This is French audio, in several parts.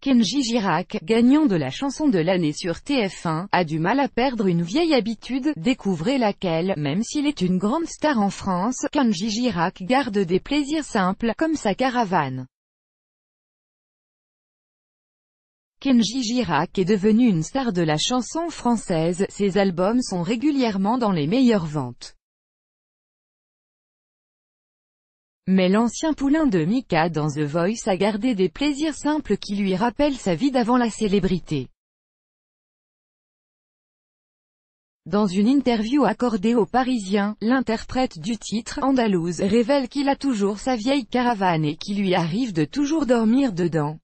Kenji Girac, gagnant de la chanson de l'année sur TF1, a du mal à perdre une vieille habitude, découvrez laquelle, même s'il est une grande star en France, Kenji Girac garde des plaisirs simples, comme sa caravane. Kenji Girac est devenu une star de la chanson française, ses albums sont régulièrement dans les meilleures ventes. Mais l'ancien poulain de Mika dans The Voice a gardé des plaisirs simples qui lui rappellent sa vie d'avant la célébrité. Dans une interview accordée aux Parisiens, l'interprète du titre « Andalouse » révèle qu'il a toujours sa vieille caravane et qu'il lui arrive de toujours dormir dedans.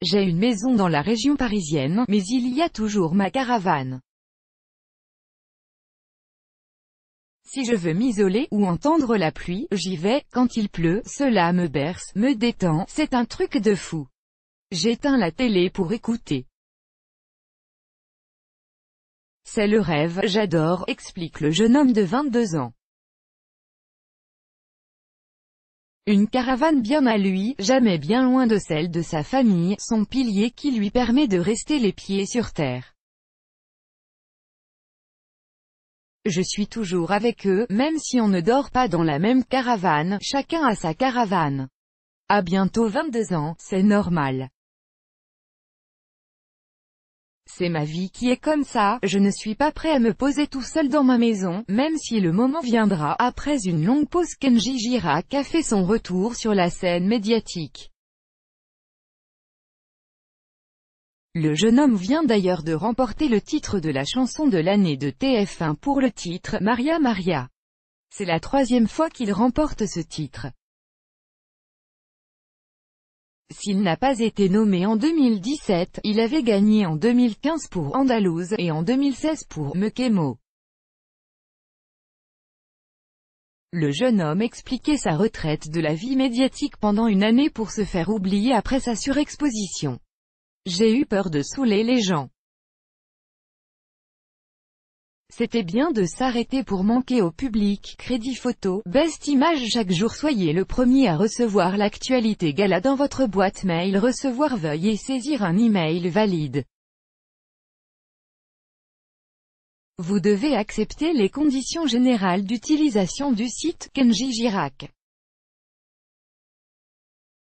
J'ai une maison dans la région parisienne, mais il y a toujours ma caravane. Si je veux m'isoler ou entendre la pluie, j'y vais, quand il pleut, cela me berce, me détend, c'est un truc de fou. J'éteins la télé pour écouter. C'est le rêve, j'adore, explique le jeune homme de 22 ans. Une caravane bien à lui, jamais bien loin de celle de sa famille, son pilier qui lui permet de rester les pieds sur terre. Je suis toujours avec eux, même si on ne dort pas dans la même caravane, chacun a sa caravane. À bientôt 22 ans, c'est normal. C'est ma vie qui est comme ça, je ne suis pas prêt à me poser tout seul dans ma maison, même si le moment viendra. Après une longue pause Kenji Jirak a fait son retour sur la scène médiatique. Le jeune homme vient d'ailleurs de remporter le titre de la chanson de l'année de TF1 pour le titre « Maria Maria ». C'est la troisième fois qu'il remporte ce titre. S'il n'a pas été nommé en 2017, il avait gagné en 2015 pour Andalouse et en 2016 pour Mekemo. Le jeune homme expliquait sa retraite de la vie médiatique pendant une année pour se faire oublier après sa surexposition. J'ai eu peur de saouler les gens. C'était bien de s'arrêter pour manquer au public. Crédit photo, best image chaque jour Soyez le premier à recevoir l'actualité gala dans votre boîte mail Recevoir veuillez saisir un email valide. Vous devez accepter les conditions générales d'utilisation du site Kenji Girac.